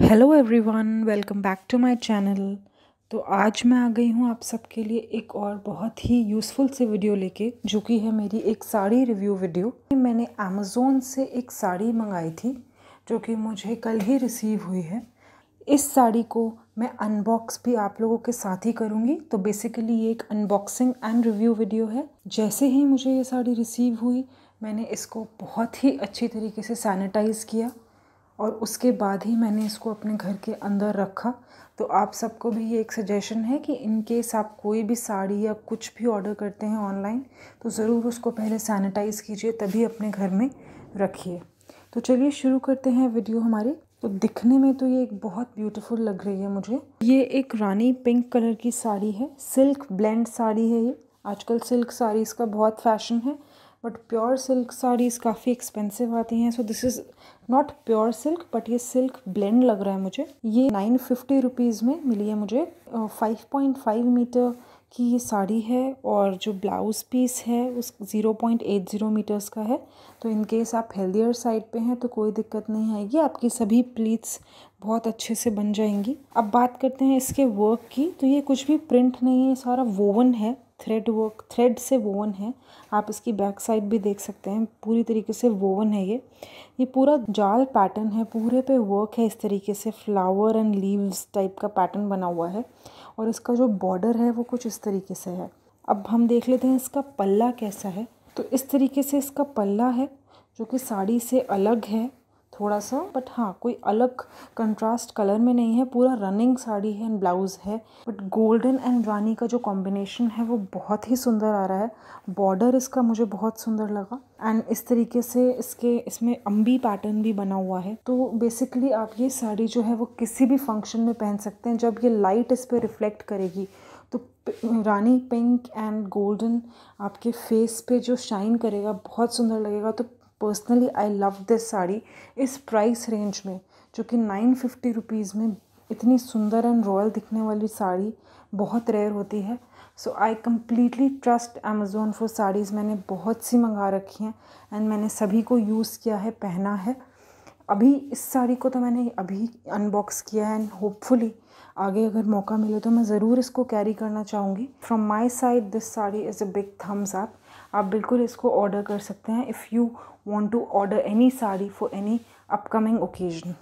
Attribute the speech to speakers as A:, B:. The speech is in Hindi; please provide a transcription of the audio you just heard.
A: hello everyone welcome back to my channel तो आज मैं आ गई हूँ आप सबके लिए एक और बहुत ही यूज़फुल से वीडियो लेके जो कि है मेरी एक साड़ी रिव्यू वीडियो मैंने अमेज़ोन से एक साड़ी मंगाई थी जो कि मुझे कल ही रिसीव हुई है इस साड़ी को मैं अनबॉक्स भी आप लोगों के साथ ही करूँगी तो बेसिकली ये एक अनबॉक्सिंग एंड रिव्यू वीडियो है जैसे ही मुझे ये साड़ी रिसीव हुई मैंने इसको बहुत ही अच्छी तरीके से सैनिटाइज़ किया और उसके बाद ही मैंने इसको अपने घर के अंदर रखा तो आप सबको भी ये एक सजेशन है कि इनकेस आप कोई भी साड़ी या कुछ भी ऑर्डर करते हैं ऑनलाइन तो ज़रूर उसको पहले सैनिटाइज़ कीजिए तभी अपने घर में रखिए तो चलिए शुरू करते हैं वीडियो हमारी तो दिखने में तो ये एक बहुत ब्यूटीफुल लग रही है मुझे ये एक रानी पिंक कलर की साड़ी है सिल्क ब्लेंड साड़ी है ये आजकल सिल्क साड़ीज़ का बहुत फैशन है बट प्योर सिल्क साड़ीज़ काफ़ी एक्सपेंसिव आती हैं so this is not pure silk but ये सिल्क ब्लेंड लग रहा है मुझे ये नाइन फिफ्टी रुपीज़ में मिली है मुझे फाइव पॉइंट फाइव मीटर की ये साड़ी है और जो ब्लाउज़ पीस है उस zero point eight zero meters का है तो इन केस आप हेल्दियर साइड पे हैं तो कोई दिक्कत नहीं आएगी आपकी सभी प्लीट्स बहुत अच्छे से बन जाएंगी अब बात करते हैं इसके वर्क की तो ये कुछ भी प्रिंट नहीं है सारा वोवन है थ्रेड वर्क थ्रेड से वोवन है आप इसकी बैक साइड भी देख सकते हैं पूरी तरीके से वोवन है ये ये पूरा जाल पैटर्न है पूरे पे वर्क है इस तरीके से फ्लावर एंड लीव्स टाइप का पैटर्न बना हुआ है और इसका जो बॉर्डर है वो कुछ इस तरीके से है अब हम देख लेते हैं इसका पल्ला कैसा है तो इस तरीके से इसका पल्ला है जो कि साड़ी से अलग है थोड़ा सा बट हाँ कोई अलग कंट्रास्ट कलर में नहीं है पूरा रनिंग साड़ी है एंड ब्लाउज़ है बट गोल्डन एंड रानी का जो कॉम्बिनेशन है वो बहुत ही सुंदर आ रहा है बॉर्डर इसका मुझे बहुत सुंदर लगा एंड इस तरीके से इसके इसमें अम्बी पैटर्न भी बना हुआ है तो बेसिकली आप ये साड़ी जो है वो किसी भी फंक्शन में पहन सकते हैं जब ये लाइट इस पर रिफ्लेक्ट करेगी तो रानी पिंक एंड गोल्डन आपके फेस पे जो शाइन करेगा बहुत सुंदर लगेगा तो personally I love this sari इस प्राइस रेंज में जो कि नाइन फिफ्टी रुपीज़ में इतनी सुंदर एंड रॉयल दिखने वाली साड़ी बहुत रेयर होती है so I completely trust Amazon for saris मैंने बहुत सी मंगा रखी हैं एंड मैंने सभी को यूज़ किया है पहना है अभी इस साड़ी को तो मैंने अभी अनबॉक्स किया है एंड होपफुली आगे अगर मौका मिले तो मैं ज़रूर इसको कैरी करना चाहूँगी from my side this sari is a big thumbs up आप बिल्कुल इसको ऑर्डर कर सकते हैं if you want to order any sari for any upcoming occasion